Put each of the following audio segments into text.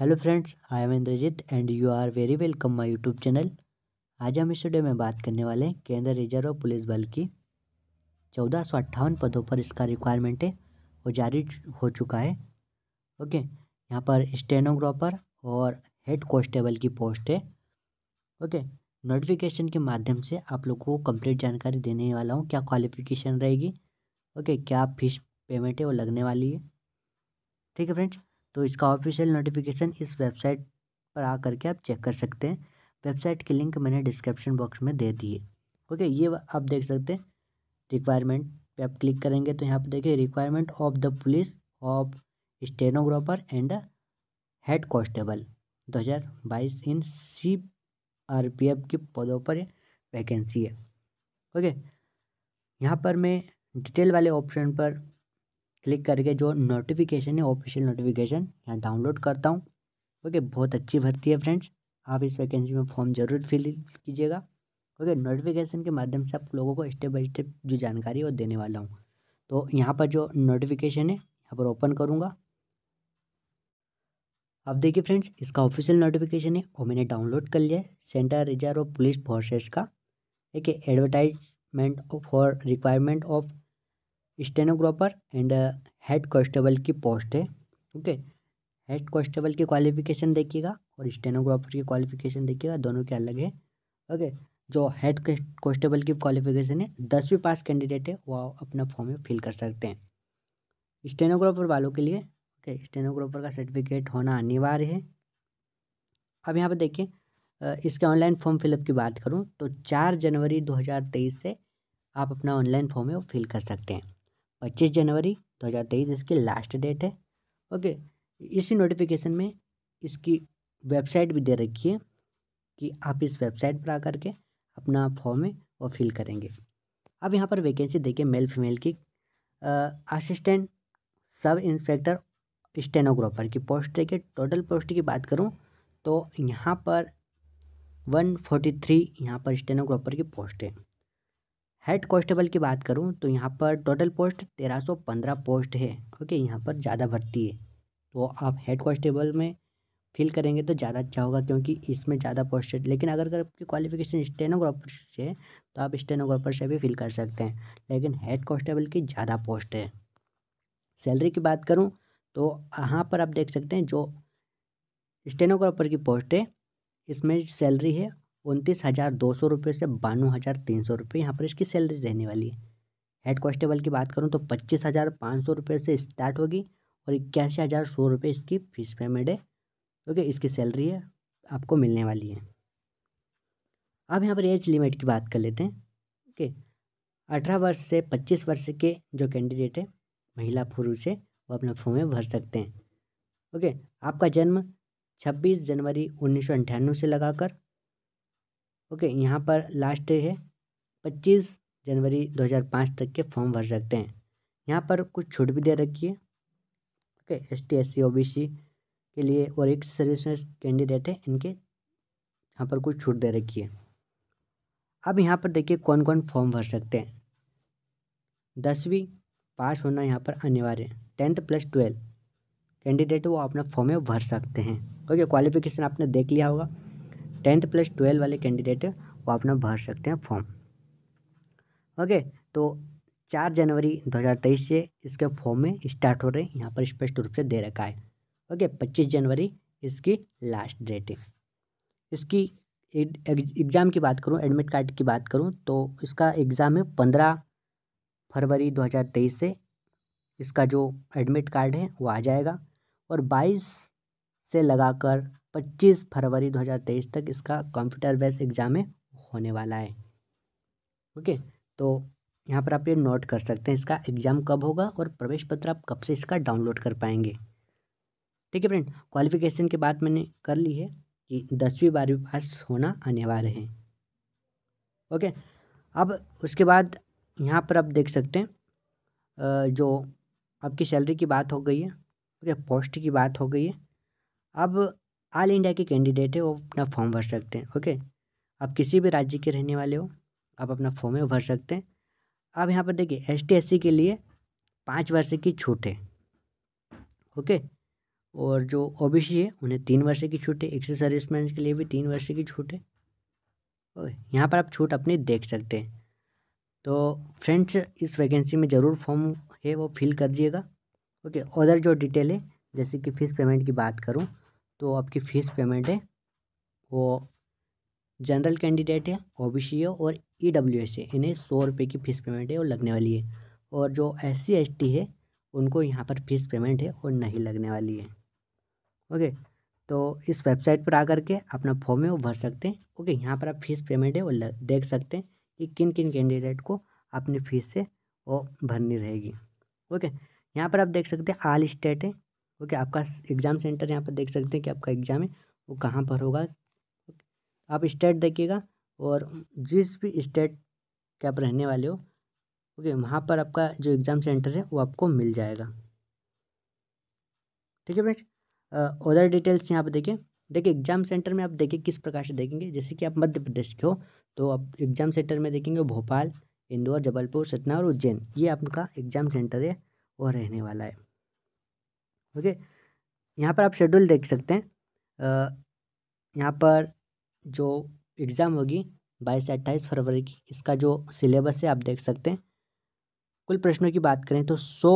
hello friends I am Indrajeet and you are very welcome my YouTube channel आज हम video में बात करने वाले हैं केंद्र रिजर्व पुलिस बल की चौदह सौ अट्ठावन पदों पर इसका रिक्वायरमेंट है वो जारी हो चुका है ओके यहाँ पर स्टेनोग्राफर और हेड कॉन्स्टेबल की पोस्ट है ओके नोटिफिकेशन के माध्यम से आप लोगों को कम्प्लीट जानकारी देने वाला हूँ क्या क्वालिफिकेशन रहेगी ओके क्या फीस पेमेंट है वो लगने वाली है ठीक है फ्रेंड्स तो इसका ऑफिशियल नोटिफिकेशन इस वेबसाइट पर आ करके आप चेक कर सकते हैं वेबसाइट की लिंक मैंने डिस्क्रिप्शन बॉक्स में दे दी है ओके ये आप देख सकते हैं रिक्वायरमेंट पे आप क्लिक करेंगे तो यहाँ पर देखिए requirement of the police of stenographer and head हज़ार बाईस इन सी आर पी एफ के पदों पर वैकेंसी है ओके यहाँ पर मैं डिटेल वाले ऑप्शन पर क्लिक करके जो नोटिफिकेशन है ऑफिशियल नोटिफिकेशन यहाँ डाउनलोड करता हूँ ओके बहुत अच्छी भर्ती है फ्रेंड्स आप इस वैकेंसी में फॉर्म जरूर फिल कीजिएगा ओके नोटिफिकेशन के माध्यम से आप लोगों को स्टेप बाई स्टेप जो जानकारी है वो देने वाला हूँ तो यहाँ पर जो नोटिफिकेशन है यहाँ पर ओपन करूँगा अब देखिए फ्रेंड्स इसका ऑफिशियल नोटिफिकेशन है और मैंने डाउनलोड कर लिया है सेंट्रल रिजर्व पुलिस फोर्सेस का ठीक है advertisement for requirement of stenographer and head constable की पोस्ट है ओके हेड कॉन्स्टेबल की क्वालिफिकेशन देखिएगा और स्टेनोग्राफर की क्वालिफिकेशन देखिएगा दोनों के अलग है ओके जो हेड कॉन्स्टेबल की क्वालिफिकेशन है दसवीं पास कैंडिडेट है वो अपना फॉर्म में फिल कर सकते हैं स्टेनोग्राफर वालों के लिए ओके स्टेनोग्राफर का सर्टिफिकेट होना अनिवार्य है अब यहाँ पर देखिए इसके ऑनलाइन फॉर्म फिलअप की बात करूँ तो चार जनवरी दो हज़ार तेईस से आप अपना ऑनलाइन फॉर्म है वो फिल कर सकते हैं पच्चीस जनवरी दो हज़ार तेईस इसकी लास्ट डेट है ओके इसी नोटिफिकेशन में इसकी वेबसाइट भी दे रखी है कि आप इस वेबसाइट पर आकर के अपना फॉर्म है वो फिल करेंगे अब यहाँ पर वैकेंसी देखिए मेल फीमेल की असिस्टेंट सब इंस्पेक्टर स्टेनोग्राफर की पोस्ट देखिए टोटल पोस्ट की बात करूँ तो यहाँ पर वन फोर्टी थ्री यहाँ पर स्टेनोग्राफर की पोस्ट है हेड कांस्टेबल की बात करूँ तो यहाँ पर टोटल पोस्ट तेरह सौ पंद्रह पोस्ट है ओके यहाँ पर ज़्यादा भर्ती है तो आप हेड कॉन्स्टेबल में फिल करेंगे तो ज़्यादा अच्छा होगा क्योंकि इसमें ज़्यादा पोस्ट है लेकिन अगर आपकी क्वालिफिकेशन स्टेनोग्राफर से है तो आप स्टेनोग्राफर से भी फिल कर सकते हैं लेकिन हेड कांस्टेबल की ज़्यादा पोस्ट है सैलरी की बात करूँ तो यहाँ पर आप देख सकते हैं जो स्टेनोग्राफर की पोस्ट है इसमें सैलरी है उनतीस हज़ार दो सौ रुपये से बानवे हज़ार तीन सौ रुपये यहाँ पर इसकी सैलरी रहने वाली है हेड कॉन्स्टेबल की बात करूँ तो पच्चीस हज़ार पाँच सौ रुपये से स्टार्ट होगी और इक्यासी हज़ार सौ रुपये इसकी फीस पेमेंट है ओके इसकी सैलरी है आपको मिलने वाली है अब यहाँ पर एज लिमिट की बात कर लेते हैं ओके अठारह वर्ष से पच्चीस वर्ष के जो कैंडिडेट है महिला पुरुष है वो अपने फॉर्म में भर सकते हैं ओके आपका जन्म छब्बीस जनवरी उन्नीस से लगाकर ओके यहाँ पर लास्ट डे है पच्चीस जनवरी 2005 तक के फॉर्म भर सकते हैं यहाँ पर कुछ छूट भी दे रखी है okay S T S C O B C के लिए और एक सर्विस कैंडिडेट है इनके यहाँ पर कुछ छूट दे रखी है अब यहाँ पर देखिए कौन कौन फॉर्म भर सकते हैं दसवीं पास होना यहाँ पर अनिवार्य है टेंथ प्लस ट्वेल्थ कैंडिडेट वो अपना फॉर्म भर सकते हैं ओके क्वालिफिकेशन आपने देख लिया होगा टेंथ प्लस ट्वेल्व वाले कैंडिडेट वो अपना भर सकते हैं फॉर्म ओके तो चार जनवरी 2023 से इसके फॉर्म में स्टार्ट हो रहे हैं यहाँ पर स्पष्ट रूप से दे रखा है ओके पच्चीस जनवरी इसकी लास्ट डेट है इसकी एग्ज़ाम की बात करूँ एडमिट कार्ड की बात करूँ तो इसका एग्ज़ाम है पंद्रह फरवरी 2023 से इसका जो एडमिट कार्ड है वो आ जाएगा और 22 से लगाकर 25 फरवरी 2023 तक इसका कंप्यूटर बेस्ड एग्ज़ाम होने वाला है ओके तो यहाँ पर आप ये नोट कर सकते हैं इसका एग्ज़ाम कब होगा और प्रवेश पत्र आप कब से इसका डाउनलोड कर पाएंगे ठीक है फ्रेंड क्वालिफिकेशन की बात मैंने कर ली है कि दसवीं बारहवीं पास होना अनिवार्य है ओके अब उसके बाद यहाँ पर आप देख सकते हैं जो आपकी सैलरी की बात हो गई है ओके पोस्ट की बात हो गई है अब ऑल इंडिया के कैंडिडेट है वो अपना फॉर्म भर सकते हैं ओके आप किसी भी राज्य के रहने वाले हो आप अपना फॉर्म है भर सकते हैं अब यहाँ पर देखिए एस टी के लिए पाँच वर्ष की छूट है ओके और जो ओ बी सी है उन्हें तीन वर्ष की छूट है सर्विस सर्विसमैन के लिए भी तीन वर्ष की छूट है ओके यहाँ पर आप छूट अपनी देख सकते हैं तो फ्रेंड्स इस वैकेंसी में ज़रूर फॉर्म है वो फिल कर दिएगा ओके अदर जो डिटेल है जैसे कि फ़ीस पेमेंट की बात करूँ तो आपकी फीस पेमेंट है वो जनरल कैंडिडेट है ओ बी सी है और ई डब्ल्यू एस है इन्हें सौ रुपये की फ़ीस पेमेंट है वो लगने वाली है और जो एस सी एस टी है उनको यहाँ पर फीस पेमेंट है वो नहीं लगने वाली है ओके तो इस वेबसाइट पर आकर के अपना फॉर्म है वो भर सकते हैं ओके यहाँ पर आप फीस पेमेंट है वो देख सकते हैं कि किन किन कैंडिडेट को अपनी फ़ीस से वो भरनी रहेगी ओके यहाँ पर आप देख सकते हैं आल स्टेट है ओके आपका एग्ज़ाम सेंटर यहाँ पर देख सकते हैं कि आपका एग्ज़ाम है वो कहाँ पर होगा आप स्टेट देखिएगा और जिस भी स्टेट के आप रहने वाले हो ओके वहाँ पर आपका जो एग्ज़ाम सेंटर है वो आपको मिल जाएगा ठीक है फ्रेंड्स अदर डिटेल्स यहाँ पर देखिए देखिए एग्ज़ाम सेंटर में आप देखिए किस प्रकार से देखेंगे जैसे कि आप मध्य प्रदेश के हो तो आप एग्ज़ाम सेंटर में देखेंगे भोपाल इंदौर जबलपुर सतना और उज्जैन ये आपका एग्ज़ाम सेंटर है और रहने वाला है ओके यहाँ पर आप शेड्यूल देख सकते हैं यहाँ पर जो एग्ज़ाम होगी बाईस से अट्ठाईस फरवरी की इसका जो सिलेबस है आप देख सकते हैं कुल प्रश्नों की बात करें तो सौ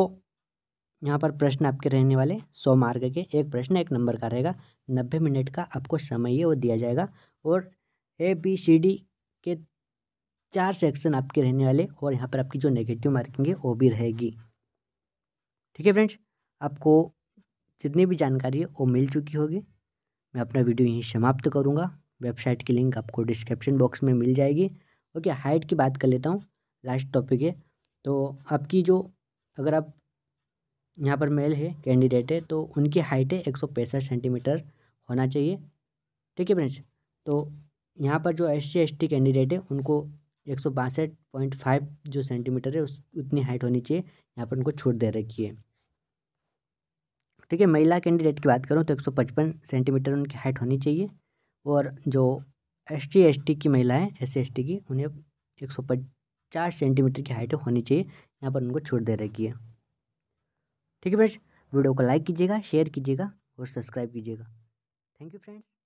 यहाँ पर प्रश्न आपके रहने वाले सौ मार्ग के एक प्रश्न एक नंबर का रहेगा नब्बे मिनट का आपको समय है वो दिया जाएगा और ए बी सी डी के चार सेक्शन आपके रहने वाले और यहाँ पर आपकी जो नेगेटिव मार्किंग है वो भी रहेगी ठीक है फ्रेंड्स आपको जितनी भी जानकारी है वो मिल चुकी होगी मैं अपना वीडियो यहीं समाप्त करूँगा वेबसाइट की लिंक आपको डिस्क्रिप्शन बॉक्स में मिल जाएगी ओके हाइट की बात कर लेता हूँ लास्ट टॉपिक है तो आपकी जो अगर आप यहाँ पर मेल है कैंडिडेट है तो उनकी हाइट है एक सौ पैंसठ सेंटीमीटर होना चाहिए ठीक है फ्रेंड्स तो यहाँ पर जो S C S T candidate है उनको एक सौ बासठ पॉइंट फाइव जो सेंटीमीटर है उस उतनी हाइट होनी चाहिए यहाँ पर उनको छूट दे रखी है ठीक है महिला कैंडिडेट की बात करूँ तो एक सेंटीमीटर उनकी हाइट होनी चाहिए और जो एस टी एस टी की महिलाएँ एस सी एस टी की उन्हें एक सौ पचास सेंटीमीटर की हाइट होनी चाहिए यहाँ पर उनको छूट दे रखी है ठीक है फ्रेंड्स वीडियो को लाइक कीजिएगा शेयर कीजिएगा और सब्सक्राइब कीजिएगा थैंक यू फ्रेंड्स